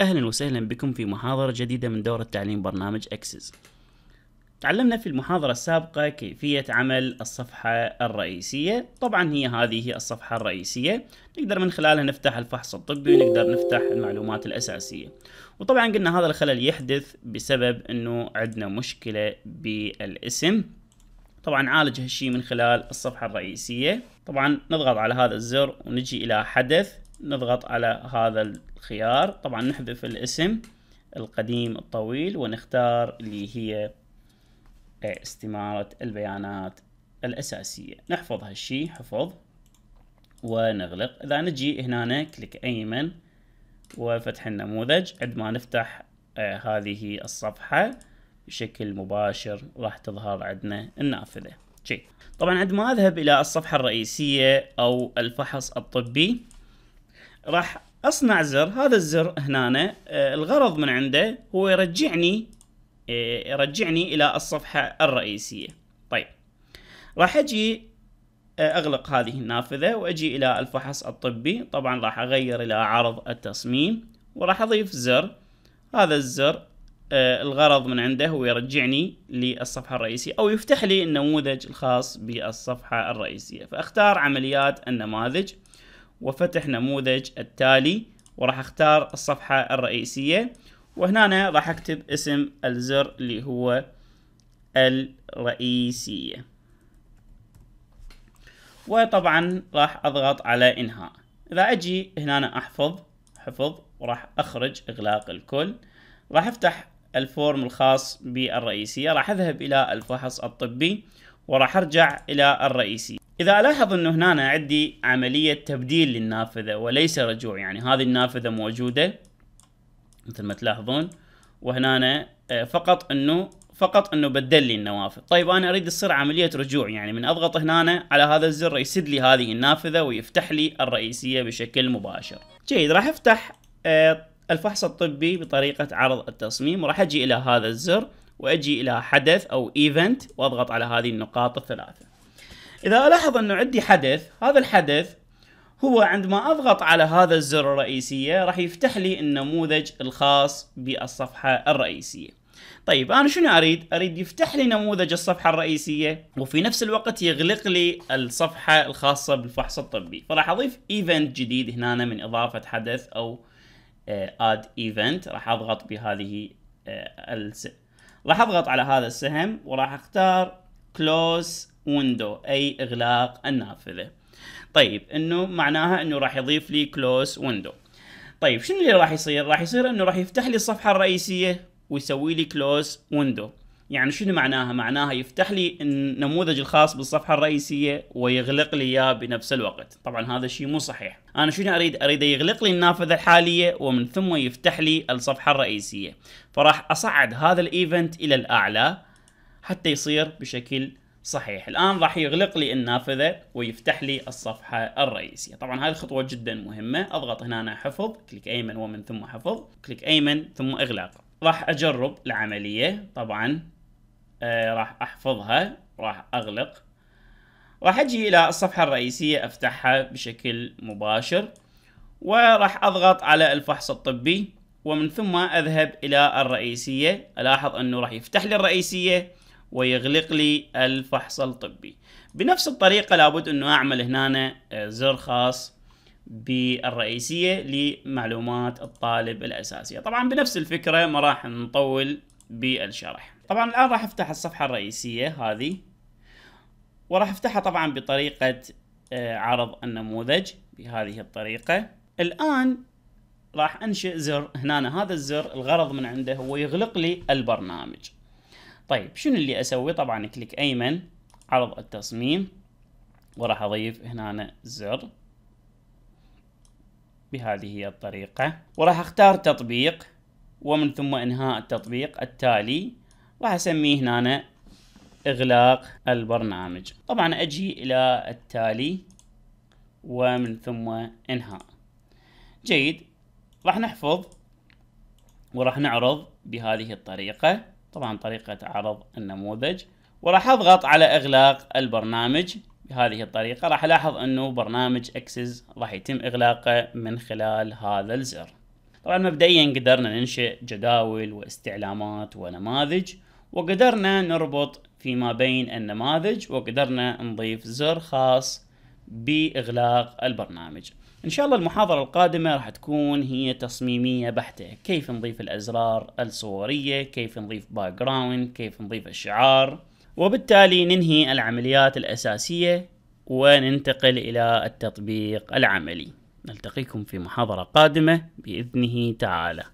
أهلا وسهلا بكم في محاضرة جديدة من دورة تعليم برنامج أكسس تعلمنا في المحاضرة السابقة كيفية عمل الصفحة الرئيسية طبعا هي هذه هي الصفحة الرئيسية نقدر من خلالها نفتح الفحص الطبي ونقدر نفتح المعلومات الأساسية وطبعا قلنا هذا الخلل يحدث بسبب أنه عندنا مشكلة بالاسم طبعا عالج هالشي من خلال الصفحة الرئيسية طبعا نضغط على هذا الزر ونجي إلى حدث نضغط على هذا الخيار طبعا نحذف الاسم القديم الطويل ونختار اللي هي إيه، استمارة البيانات الأساسية نحفظ هالشي حفظ ونغلق إذا نجي هنا كليك أيمن وفتح النموذج عندما نفتح إيه، هذه الصفحة بشكل مباشر راح تظهر عندنا النافذة طبعا عندما أذهب إلى الصفحة الرئيسية أو الفحص الطبي راح اصنع زر هذا الزر هنا آه، الغرض من عنده هو يرجعني آه، يرجعني الى الصفحه الرئيسيه طيب راح اجي آه، اغلق هذه النافذه واجي الى الفحص الطبي طبعا راح اغير الى عرض التصميم وراح اضيف زر هذا الزر الغرض من عنده هو يرجعني للصفحة الرئيسية أو يفتح لي النموذج الخاص بالصفحة الرئيسية فأختار عمليات النماذج وفتح نموذج التالي وراح اختار الصفحة الرئيسية وهنا راح اكتب اسم الزر اللي هو الرئيسية وطبعا راح اضغط على انهاء اذا اجي هنا احفظ حفظ وراح اخرج اغلاق الكل راح افتح الفورم الخاص بالرئيسية راح اذهب الى الفحص الطبي وراح ارجع الى الرئيسية اذا الاحظ انه هنا عندي عمليه تبديل للنافذه وليس رجوع يعني هذه النافذه موجوده مثل ما تلاحظون وهنا آه، فقط انه فقط انه بدل لي النوافذ طيب انا اريد تصير عمليه رجوع يعني من اضغط هنا على هذا الزر يسد لي هذه النافذه ويفتح لي الرئيسيه بشكل مباشر جيد راح افتح آه، الفحص الطبي بطريقه عرض التصميم وراح اجي الى هذا الزر واجي الى حدث او ايفنت واضغط على هذه النقاط الثلاثه إذا ألاحظ أنه عندي حدث هذا الحدث هو عندما أضغط على هذا الزر الرئيسية راح يفتح لي النموذج الخاص بالصفحة الرئيسية طيب أنا شنو أريد؟ أريد يفتح لي نموذج الصفحة الرئيسية وفي نفس الوقت يغلق لي الصفحة الخاصة بالفحص الطبي فراح أضيف ايفنت جديد هنا من إضافة حدث أو اد آه، ايفنت راح أضغط بهذه آه، راح أضغط على هذا السهم وراح أختار close ويندو اي اغلاق النافذه طيب انه معناها انه راح يضيف لي كلوز ويندو طيب شنو اللي راح يصير راح يصير انه راح يفتح لي الصفحه الرئيسيه ويسوي لي كلوز ويندو يعني شنو معناها معناها يفتح لي النموذج الخاص بالصفحه الرئيسيه ويغلق لي اياه بنفس الوقت طبعا هذا الشيء مو صحيح انا شنو اريد اريد يغلق لي النافذه الحاليه ومن ثم يفتح لي الصفحه الرئيسيه فراح اصعد هذا الايفنت الى الاعلى حتى يصير بشكل صحيح الآن راح يغلق لي النافذة ويفتح لي الصفحة الرئيسية طبعا هاي الخطوة جدا مهمة أضغط هنا أنا حفظ كليك أيمن ومن ثم حفظ كليك أيمن ثم إغلاق راح أجرب العملية طبعا آه راح أحفظها راح أغلق راح أجي إلى الصفحة الرئيسية أفتحها بشكل مباشر وراح أضغط على الفحص الطبي ومن ثم أذهب إلى الرئيسية ألاحظ أنه راح يفتح لي الرئيسية ويغلق لي الفحص الطبي بنفس الطريقة لابد أنه أعمل هنا آه، زر خاص بالرئيسية لمعلومات الطالب الأساسية طبعا بنفس الفكرة ما راح نطول بالشرح طبعا الآن راح أفتح الصفحة الرئيسية هذه وراح أفتحها طبعا بطريقة آه، عرض النموذج بهذه الطريقة الآن راح أنشئ زر هنا هذا الزر الغرض من عنده هو يغلق لي البرنامج طيب شنو اللي اسوي طبعا كليك ايمن عرض التصميم وراح اضيف هنا زر بهذه هي الطريقة وراح اختار تطبيق ومن ثم انهاء التطبيق التالي راح اسميه هنا اغلاق البرنامج طبعا اجي الى التالي ومن ثم انهاء جيد راح نحفظ وراح نعرض بهذه الطريقة طبعا طريقة عرض النموذج وراح اضغط على اغلاق البرنامج بهذه الطريقة راح الاحظ انه برنامج اكسس راح يتم اغلاقه من خلال هذا الزر طبعا مبدئيا قدرنا ننشئ جداول واستعلامات ونماذج وقدرنا نربط فيما بين النماذج وقدرنا نضيف زر خاص باغلاق البرنامج ان شاء الله المحاضره القادمه راح تكون هي تصميميه بحته كيف نضيف الازرار الصوريه كيف نضيف باك جراوند كيف نضيف الشعار وبالتالي ننهي العمليات الاساسيه وننتقل الى التطبيق العملي نلتقيكم في محاضره قادمه باذنه تعالى